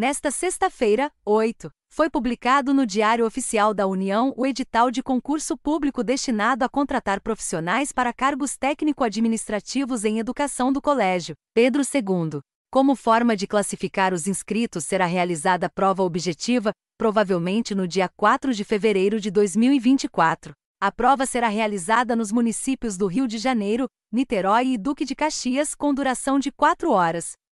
Nesta sexta-feira, 8, foi publicado no Diário Oficial da União o edital de concurso público destinado a contratar profissionais para cargos técnico-administrativos em educação do Colégio Pedro II. Como forma de classificar os inscritos, será realizada a prova objetiva, provavelmente no dia 4 de fevereiro de 2024. A prova será realizada nos municípios do Rio de Janeiro, Niterói e Duque de Caxias, com duração de 4 horas.